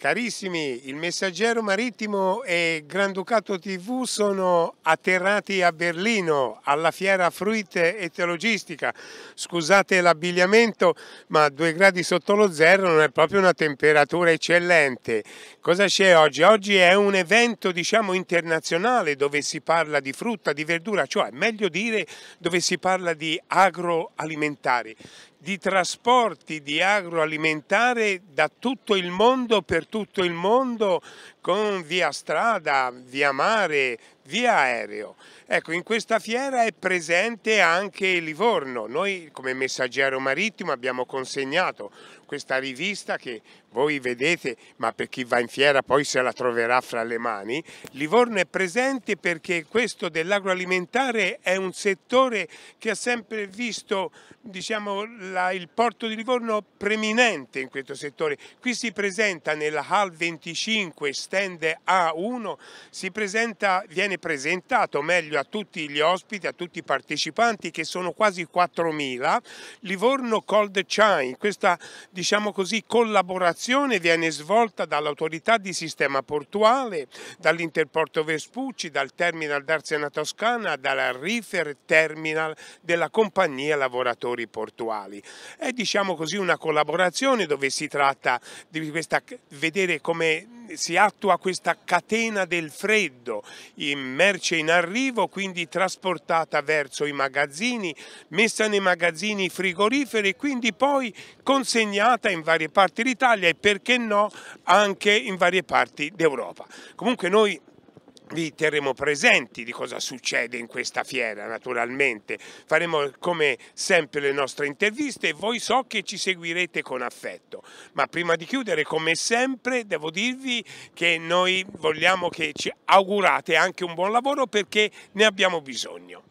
Carissimi, il messaggero marittimo e Granducato TV sono atterrati a Berlino alla fiera Fruit e teologistica. Scusate l'abbigliamento, ma due gradi sotto lo zero non è proprio una temperatura eccellente. Cosa c'è oggi? Oggi è un evento diciamo internazionale dove si parla di frutta, di verdura, cioè meglio dire dove si parla di agroalimentari di trasporti di agroalimentare da tutto il mondo per tutto il mondo con via strada, via mare, via aereo. Ecco, in questa fiera è presente anche Livorno. Noi come messaggero marittimo abbiamo consegnato questa rivista che voi vedete, ma per chi va in fiera poi se la troverà fra le mani. Livorno è presente perché questo dell'agroalimentare è un settore che ha sempre visto diciamo, la, il porto di Livorno preminente in questo settore. Qui si presenta nella HAL 25 stand A1, si presenta, viene viene presentato meglio a tutti gli ospiti, a tutti i partecipanti che sono quasi 4.000, Livorno Cold Chain, questa diciamo così, collaborazione viene svolta dall'autorità di sistema portuale, dall'Interporto Vespucci, dal terminal d'Arsena Toscana, dalla Rifer Terminal della compagnia lavoratori portuali. È diciamo così una collaborazione dove si tratta di questa, vedere come si attua questa catena del freddo, in merce in arrivo, quindi trasportata verso i magazzini, messa nei magazzini frigoriferi, e quindi poi consegnata in varie parti d'Italia e perché no anche in varie parti d'Europa. Comunque noi vi terremo presenti di cosa succede in questa fiera naturalmente, faremo come sempre le nostre interviste e voi so che ci seguirete con affetto, ma prima di chiudere come sempre devo dirvi che noi vogliamo che ci augurate anche un buon lavoro perché ne abbiamo bisogno.